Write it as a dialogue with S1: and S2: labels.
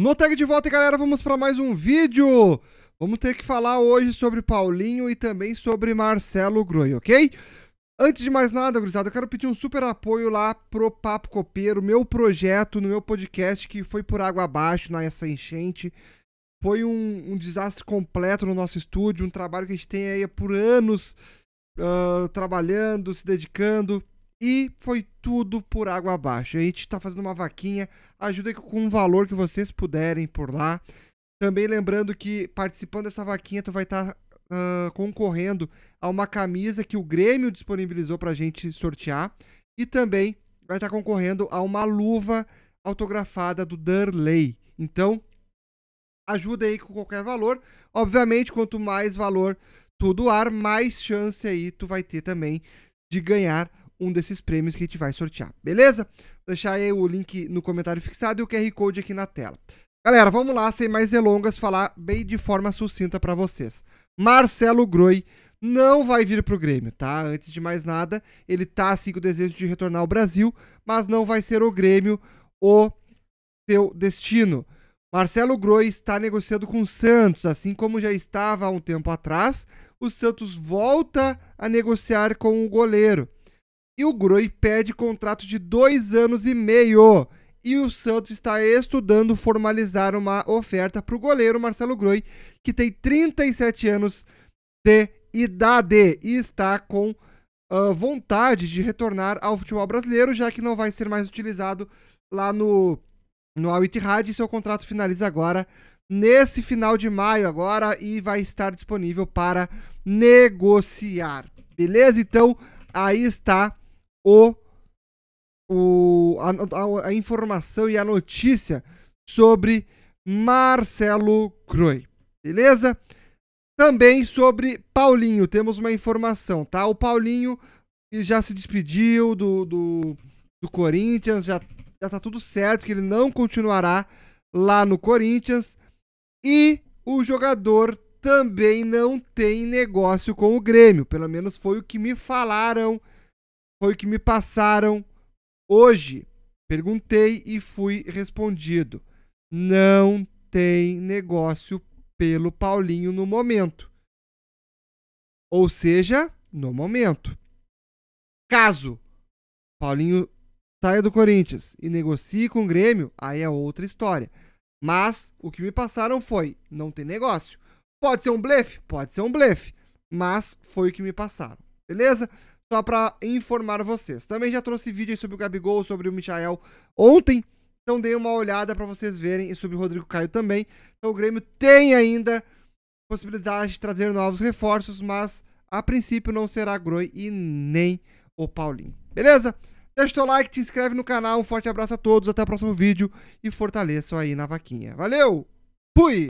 S1: No Tag de volta, galera, vamos para mais um vídeo. Vamos ter que falar hoje sobre Paulinho e também sobre Marcelo Groi, ok? Antes de mais nada, gurizada, eu quero pedir um super apoio lá pro Papo Copeiro, meu projeto no meu podcast que foi por água abaixo nessa enchente. Foi um, um desastre completo no nosso estúdio, um trabalho que a gente tem aí por anos uh, trabalhando, se dedicando. E foi tudo por água abaixo. A gente está fazendo uma vaquinha. Ajuda com o valor que vocês puderem por lá. Também lembrando que participando dessa vaquinha, tu vai estar tá, uh, concorrendo a uma camisa que o Grêmio disponibilizou para a gente sortear. E também vai estar tá concorrendo a uma luva autografada do Darley. Então, ajuda aí com qualquer valor. Obviamente, quanto mais valor tu doar, mais chance aí tu vai ter também de ganhar um desses prêmios que a gente vai sortear, beleza? Vou deixar aí o link no comentário fixado e o QR Code aqui na tela. Galera, vamos lá, sem mais delongas, falar bem de forma sucinta para vocês. Marcelo Groi não vai vir para o Grêmio, tá? Antes de mais nada, ele tá assim com o desejo de retornar ao Brasil, mas não vai ser o Grêmio o seu destino. Marcelo Groi está negociando com o Santos, assim como já estava há um tempo atrás. O Santos volta a negociar com o goleiro. E o Groi pede contrato de dois anos e meio. E o Santos está estudando formalizar uma oferta para o goleiro Marcelo Groi, que tem 37 anos de idade e está com uh, vontade de retornar ao futebol brasileiro, já que não vai ser mais utilizado lá no, no Al Ittihad e seu contrato finaliza agora nesse final de maio agora e vai estar disponível para negociar. Beleza? Então, aí está o, o, a, a informação e a notícia sobre Marcelo Croi. Beleza? Também sobre Paulinho, temos uma informação, tá? O Paulinho já se despediu do, do, do Corinthians, já, já tá tudo certo que ele não continuará lá no Corinthians. E o jogador também não tem negócio com o Grêmio, pelo menos foi o que me falaram foi o que me passaram hoje. Perguntei e fui respondido. Não tem negócio pelo Paulinho no momento. Ou seja, no momento. Caso Paulinho saia do Corinthians e negocie com o Grêmio, aí é outra história. Mas o que me passaram foi: não tem negócio. Pode ser um blefe? Pode ser um blefe. Mas foi o que me passaram beleza? Só para informar vocês. Também já trouxe vídeo sobre o Gabigol, sobre o Michael ontem. Então dei uma olhada para vocês verem e sobre o Rodrigo Caio também. Então o Grêmio tem ainda possibilidade de trazer novos reforços, mas a princípio não será Groi e nem o Paulinho. Beleza? Deixa o like, te inscreve no canal, um forte abraço a todos, até o próximo vídeo e fortaleçam aí na vaquinha. Valeu! Fui!